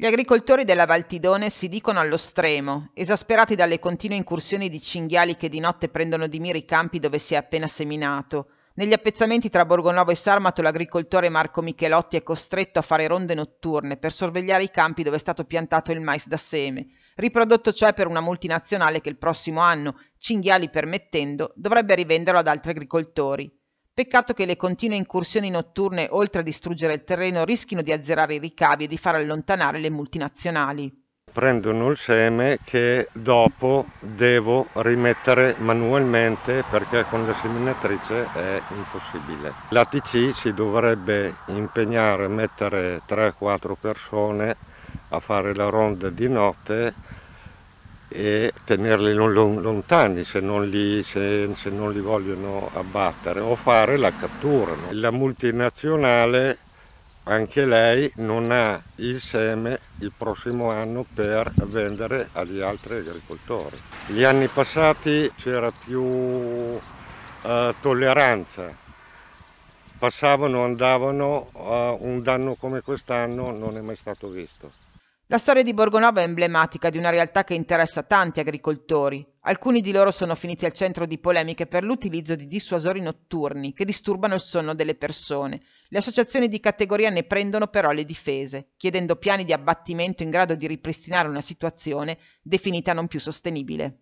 Gli agricoltori della Valtidone si dicono allo stremo, esasperati dalle continue incursioni di cinghiali che di notte prendono di mira i campi dove si è appena seminato. Negli appezzamenti tra Borgonovo e Sarmato l'agricoltore Marco Michelotti è costretto a fare ronde notturne per sorvegliare i campi dove è stato piantato il mais da seme, riprodotto cioè per una multinazionale che il prossimo anno, cinghiali permettendo, dovrebbe rivenderlo ad altri agricoltori. Peccato che le continue incursioni notturne, oltre a distruggere il terreno, rischino di azzerare i ricavi e di far allontanare le multinazionali. Prendono il seme che dopo devo rimettere manualmente perché con la seminatrice è impossibile. L'ATC si dovrebbe impegnare a mettere 3-4 persone a fare la ronda di notte e tenerli lontani se non li, se, se non li vogliono abbattere o fare la cattura. No? La multinazionale anche lei non ha il seme il prossimo anno per vendere agli altri agricoltori. Gli anni passati c'era più eh, tolleranza, passavano, andavano, eh, un danno come quest'anno non è mai stato visto. La storia di Borgonovo è emblematica di una realtà che interessa tanti agricoltori. Alcuni di loro sono finiti al centro di polemiche per l'utilizzo di dissuasori notturni che disturbano il sonno delle persone. Le associazioni di categoria ne prendono però le difese, chiedendo piani di abbattimento in grado di ripristinare una situazione definita non più sostenibile.